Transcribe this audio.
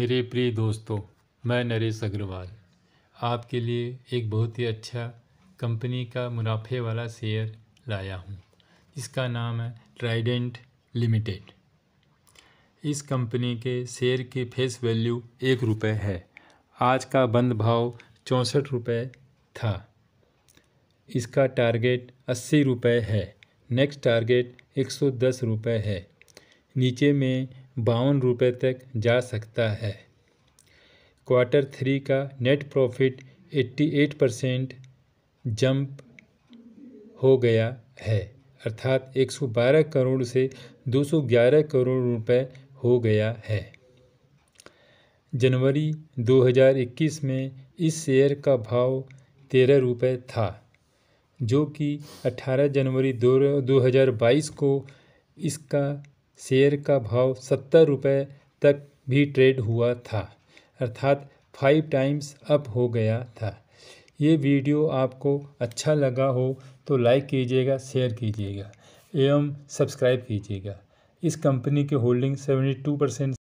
मेरे प्रिय दोस्तों मैं नरेश अग्रवाल आपके लिए एक बहुत ही अच्छा कंपनी का मुनाफे वाला शेयर लाया हूँ इसका नाम है ट्राइडेंट लिमिटेड इस कंपनी के शेयर की फेस वैल्यू एक रुपये है आज का बंद भाव चौंसठ रुपये था इसका टारगेट अस्सी रुपये है नेक्स्ट टारगेट एक सौ दस रुपये है नीचे में बावन रुपये तक जा सकता है क्वार्टर थ्री का नेट प्रॉफिट 88 परसेंट जंप हो गया है अर्थात 112 करोड़ से 211 करोड़ रुपए हो गया है जनवरी 2021 में इस शेयर का भाव तेरह रुपये था जो कि 18 जनवरी दो 2022 को इसका शेयर का भाव सत्तर रुपये तक भी ट्रेड हुआ था अर्थात फाइव टाइम्स अप हो गया था ये वीडियो आपको अच्छा लगा हो तो लाइक कीजिएगा शेयर कीजिएगा एवं सब्सक्राइब कीजिएगा इस कंपनी की होल्डिंग सेवेंटी टू परसेंट